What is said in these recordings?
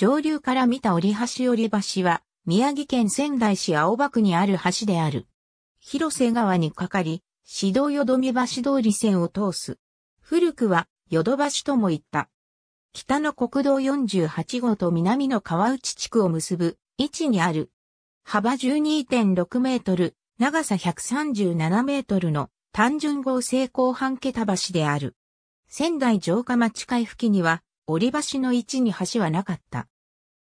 上流から見た折橋折橋は、宮城県仙台市青葉区にある橋である。広瀬川にかかり、市道よどみ橋通り線を通す。古くは、よど橋とも言った。北の国道48号と南の川内地区を結ぶ位置にある。幅12.6メートル、長さ137メートルの単純合成鋼半桁橋である。仙台城下町会付近には折り橋の位置に橋はなかった。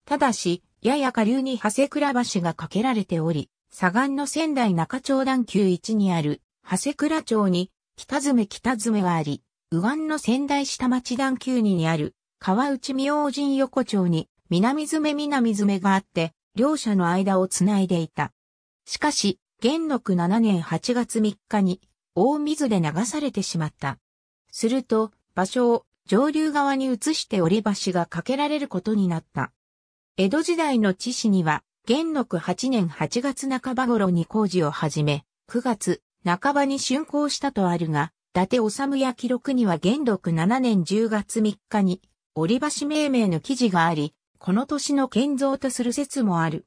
ただし、やや下流に長谷倉橋が架けられており、左岸の仙台中町段級1にある長谷倉町に北詰北詰があり、右岸の仙台下町段級2にある川内明神横丁に南詰南詰があって、両者の間をつないでいた。しかし、元禄7年8月3日に大水で流されてしまった。すると、場所を上流側に移して折り橋が架けられることになった。江戸時代の地史には、元禄8年8月半ば頃に工事を始め、9月半ばに竣工したとあるが、伊達治や記録には元禄7年10月3日に、折橋命名の記事があり、この年の建造とする説もある。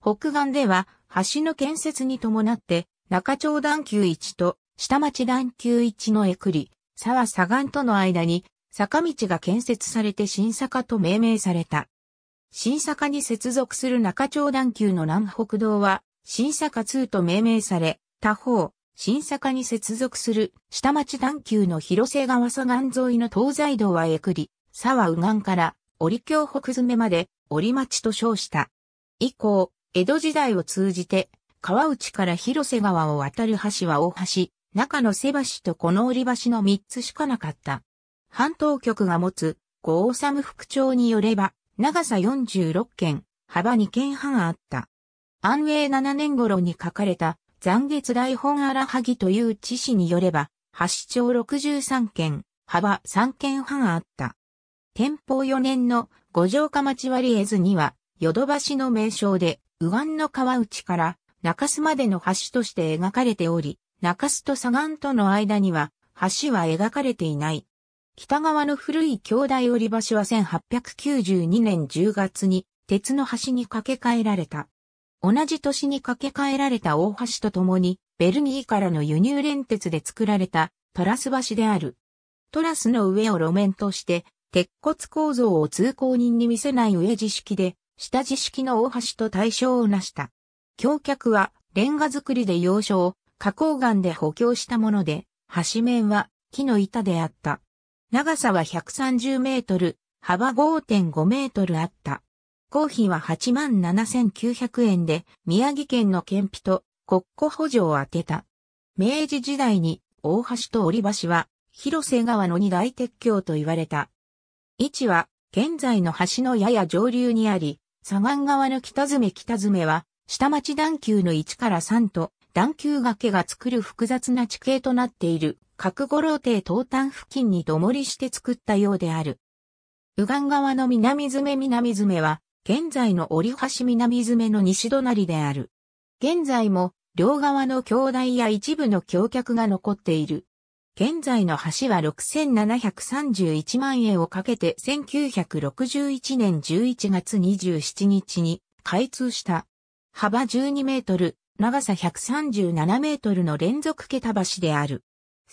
北岸では、橋の建設に伴って、中町段丘一と下町段丘一のえくり、沢左岸との間に坂道が建設されて新坂と命名された。新坂に接続する中町段丘の南北道は、新坂2と命名され、他方、新坂に接続する下町段丘の広瀬川左岸沿いの東西道はえくり、沢右岸から折京北詰めまで折町と称した。以降、江戸時代を通じて、川内から広瀬川を渡る橋は大橋、中の瀬橋とこの折橋の3つしかなかった。半島局が持つ、五王サム副長によれば、長さ46件、幅2件半あった。安永7年頃に書かれた、残月大本荒萩という知史によれば、橋長63件、幅3件半あった。天保4年の五条河町割絵図には、ヨドバシの名称で、右岸の川内から中洲までの橋として描かれており、中洲と左岸との間には、橋は描かれていない。北側の古い兄弟折橋は1892年10月に鉄の橋に架け替えられた。同じ年に架け替えられた大橋とともに、ベルギーからの輸入連鉄で作られたトラス橋である。トラスの上を路面として、鉄骨構造を通行人に見せない上地式で、下地式の大橋と対象をなした。橋脚はレンガ造りで要所を花崗岩で補強したもので、橋面は木の板であった。長さは130メートル、幅5.5メートルあった。公費は87,900円で、宮城県の県費と国庫補助を当てた。明治時代に大橋と折橋は、広瀬川の二大鉄橋と言われた。位置は、現在の橋のやや上流にあり、左岸側の北詰北詰は、下町段丘の1から3と、段丘崖が作る複雑な地形となっている各五郎邸東端付近にどもりして作ったようである。右岸側の南詰南詰は、現在の折橋南詰の西隣である。現在も、両側の橋台や一部の橋脚が残っている。現在の橋は6731万円をかけて1961年11月27日に開通した。幅12メートル、長さ137メートルの連続桁橋である。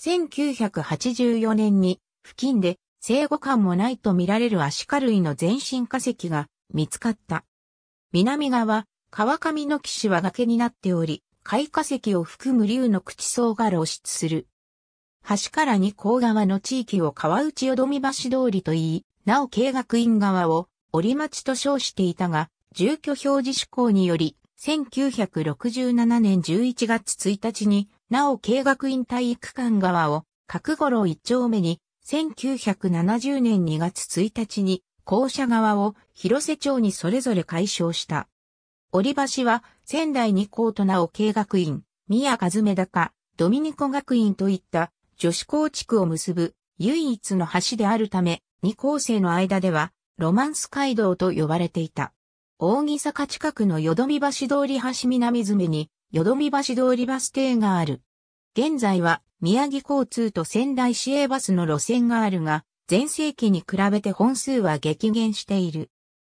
1984年に付近で生後感もないと見られるアシカ類の全身化石が見つかった。南側、川上の岸は崖になっており、貝化石を含む竜の口層が露出する。橋から二甲側の地域を川内よどみ橋通りと言い、なお慶学院側を折町と称していたが、住居表示施行により、1967年11月1日になお慶学院体育館側を角五郎一丁目に1970年2月1日に校舎側を広瀬町にそれぞれ解消した。折橋は仙台二校となお慶学院、宮和目高、ドミニコ学院といった女子校地区を結ぶ唯一の橋であるため、二校生の間ではロマンス街道と呼ばれていた。大木坂近くのよみ橋通り橋南詰に淀み橋通りバス停がある。現在は宮城交通と仙台市営バスの路線があるが、前世紀に比べて本数は激減している。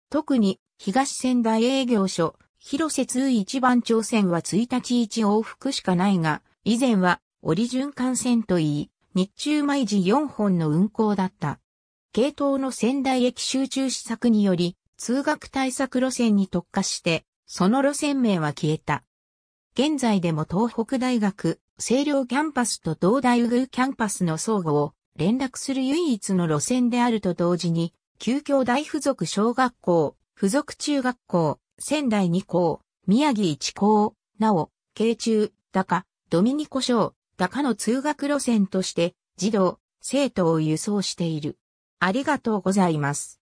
特に東仙台営業所、広瀬通一番町線は1日1往復しかないが、以前は折循環線といい、日中毎時4本の運行だった。系統の仙台駅集中施策により、通学対策路線に特化して、その路線名は消えた。現在でも東北大学、西涼キャンパスと東大宮キャンパスの相互を連絡する唯一の路線であると同時に、旧京大附属小学校、附属中学校、仙台二校、宮城一校、なお、京中、高、ドミニコ小、高の通学路線として、児童、生徒を輸送している。ありがとうございます。